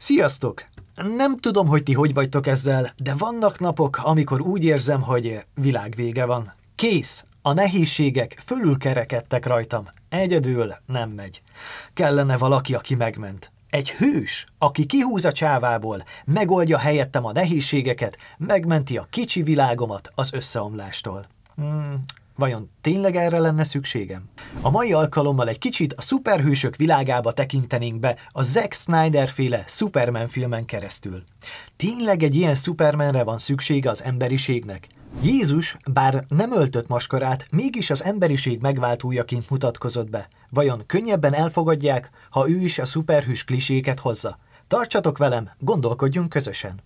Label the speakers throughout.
Speaker 1: Sziasztok! Nem tudom, hogy ti hogy vagytok ezzel, de vannak napok, amikor úgy érzem, hogy világ vége van. Kész! A nehézségek kerekedtek rajtam. Egyedül nem megy. Kellene valaki, aki megment. Egy hős, aki kihúz a csávából, megoldja helyettem a nehézségeket, megmenti a kicsi világomat az összeomlástól. Hmm, Vajon tényleg erre lenne szükségem? A mai alkalommal egy kicsit a szuperhősök világába tekintenénk be a Zack Snyder féle Superman filmen keresztül. Tényleg egy ilyen Supermanre van szüksége az emberiségnek? Jézus, bár nem öltött maskarát, mégis az emberiség megváltójaként mutatkozott be. Vajon könnyebben elfogadják, ha ő is a szuperhős kliséket hozza? Tartsatok velem, gondolkodjunk közösen!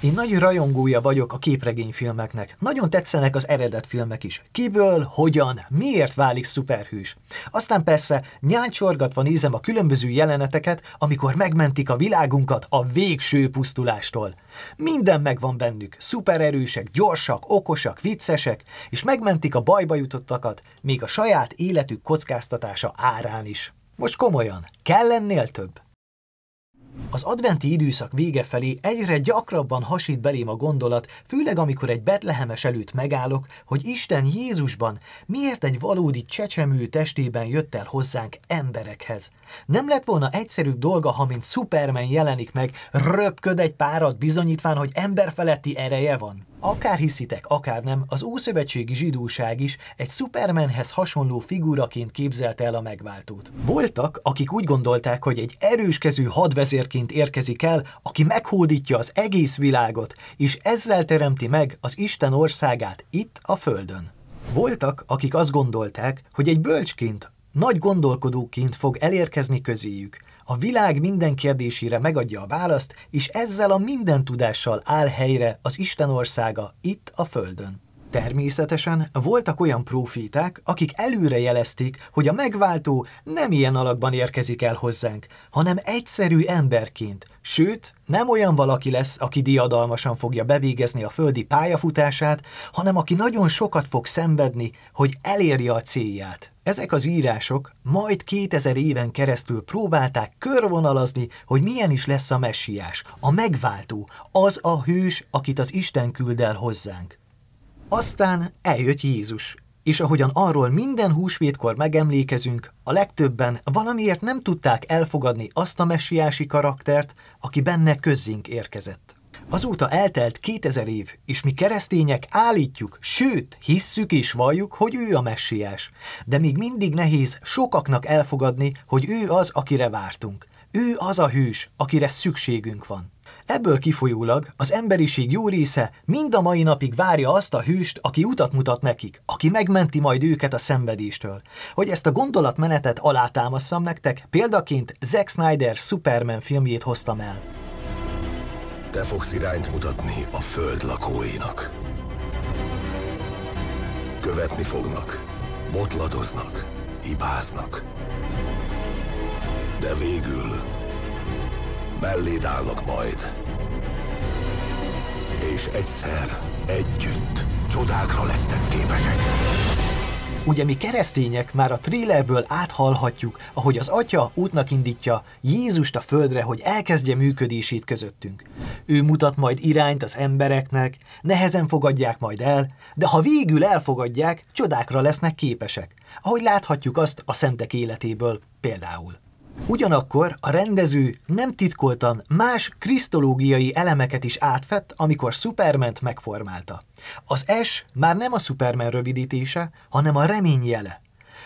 Speaker 1: Én nagy rajongója vagyok a képregényfilmeknek. Nagyon tetszenek az eredetfilmek is. Kiből, hogyan, miért válik szuperhős. Aztán persze nyáncsorgatva nézem a különböző jeleneteket, amikor megmentik a világunkat a végső pusztulástól. Minden megvan bennük. Szupererősek, gyorsak, okosak, viccesek, és megmentik a bajba jutottakat, még a saját életük kockáztatása árán is. Most komolyan, kell lennél több? Az adventi időszak vége felé egyre gyakrabban hasít belém a gondolat, főleg amikor egy betlehemes előtt megállok, hogy Isten Jézusban miért egy valódi csecsemő testében jött el hozzánk emberekhez. Nem lett volna egyszerűbb dolga, ha mint Superman jelenik meg, röpköd egy párat bizonyítván, hogy emberfeletti ereje van. Akár hiszitek, akár nem, az Ószövetségi Zsidóság is egy Supermanhez hasonló figuraként képzelte el a megváltót. Voltak, akik úgy gondolták, hogy egy erőskezű hadvezérként érkezik el, aki meghódítja az egész világot, és ezzel teremti meg az Isten országát itt a Földön. Voltak, akik azt gondolták, hogy egy bölcsként, nagy gondolkodóként fog elérkezni közéjük, a világ minden kérdésére megadja a választ, és ezzel a minden tudással áll helyre az Isten országa itt a földön. Természetesen voltak olyan próféták, akik előre jelezték, hogy a megváltó nem ilyen alakban érkezik el hozzánk, hanem egyszerű emberként, sőt, nem olyan valaki lesz, aki diadalmasan fogja bevégezni a földi pályafutását, hanem aki nagyon sokat fog szenvedni, hogy elérje a célját. Ezek az írások majd 2000 éven keresztül próbálták körvonalazni, hogy milyen is lesz a messiás, a megváltó, az a hős, akit az Isten küld el hozzánk. Aztán eljött Jézus, és ahogyan arról minden húsvétkor megemlékezünk, a legtöbben valamiért nem tudták elfogadni azt a messiási karaktert, aki benne közzénk érkezett. Azóta eltelt 2000 év, és mi keresztények állítjuk, sőt, hisszük és valljuk, hogy ő a messiás. De még mindig nehéz sokaknak elfogadni, hogy ő az, akire vártunk. Ő az a hős, akire szükségünk van. Ebből kifolyólag az emberiség jó része mind a mai napig várja azt a hőst, aki utat mutat nekik, aki megmenti majd őket a szenvedéstől. Hogy ezt a gondolatmenetet alátámasszam nektek, példaként Zack Snyder Superman filmjét hoztam el. Te fogsz irányt mutatni a föld lakóinak. Követni fognak, botladoznak, hibáznak, de végül melléd állnak majd. És egyszer együtt csodákra lesznek képesek. Ugye mi keresztények már a trélerből áthallhatjuk, ahogy az atya útnak indítja Jézust a földre, hogy elkezdje működését közöttünk. Ő mutat majd irányt az embereknek, nehezen fogadják majd el, de ha végül elfogadják, csodákra lesznek képesek, ahogy láthatjuk azt a szentek életéből például. Ugyanakkor a rendező nem titkoltan más krisztológiai elemeket is átfett, amikor Superman-t megformálta. Az S már nem a Superman rövidítése, hanem a remény jele.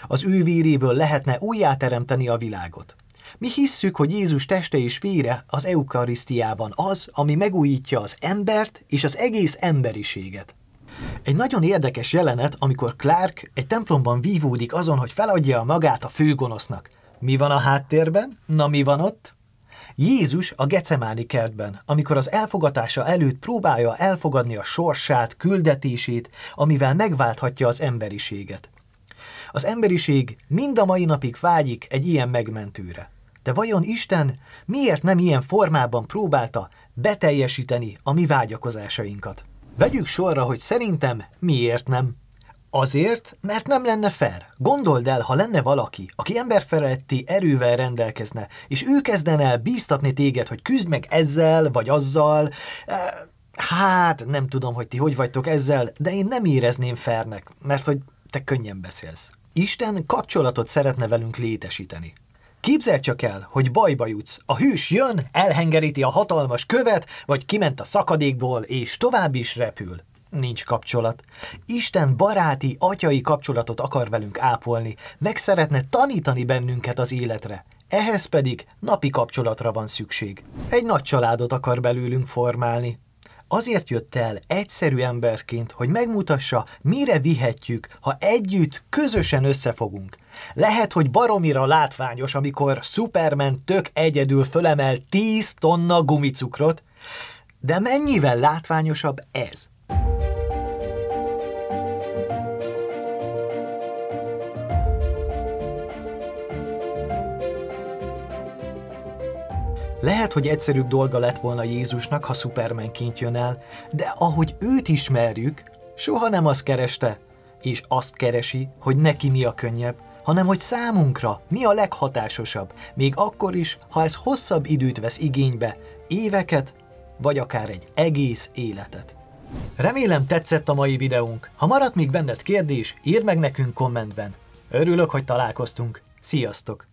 Speaker 1: Az ő véréből lehetne újjáteremteni a világot. Mi hisszük, hogy Jézus teste és vére az eukarisztiában az, ami megújítja az embert és az egész emberiséget. Egy nagyon érdekes jelenet, amikor Clark egy templomban vívódik azon, hogy feladja magát a főgonosznak – mi van a háttérben? Na mi van ott? Jézus a gecemáni kertben, amikor az elfogatása előtt próbálja elfogadni a sorsát, küldetését, amivel megválthatja az emberiséget. Az emberiség mind a mai napig vágyik egy ilyen megmentőre. De vajon Isten miért nem ilyen formában próbálta beteljesíteni a mi vágyakozásainkat? Vegyük sorra, hogy szerintem miért nem. Azért, mert nem lenne fair. Gondold el, ha lenne valaki, aki emberfeletti erővel rendelkezne, és ő kezdene el bíztatni téged, hogy küzd meg ezzel, vagy azzal. Hát, nem tudom, hogy ti hogy vagytok ezzel, de én nem érezném fairnek, mert hogy te könnyen beszélsz. Isten kapcsolatot szeretne velünk létesíteni. Képzeld csak el, hogy bajba jutsz, a hűs jön, elhengeríti a hatalmas követ, vagy kiment a szakadékból, és tovább is repül. Nincs kapcsolat. Isten baráti, atyai kapcsolatot akar velünk ápolni, meg szeretne tanítani bennünket az életre. Ehhez pedig napi kapcsolatra van szükség. Egy nagy családot akar belőlünk formálni. Azért jött el egyszerű emberként, hogy megmutassa, mire vihetjük, ha együtt, közösen összefogunk. Lehet, hogy baromira látványos, amikor Superman tök egyedül fölemel 10 tonna gumicukrot, de mennyivel látványosabb ez? Lehet, hogy egyszerűbb dolga lett volna Jézusnak, ha Supermanként jön el, de ahogy őt ismerjük, soha nem azt kereste, és azt keresi, hogy neki mi a könnyebb, hanem hogy számunkra mi a leghatásosabb, még akkor is, ha ez hosszabb időt vesz igénybe, éveket, vagy akár egy egész életet. Remélem tetszett a mai videónk. Ha maradt még benned kérdés, írd meg nekünk kommentben. Örülök, hogy találkoztunk. Sziasztok!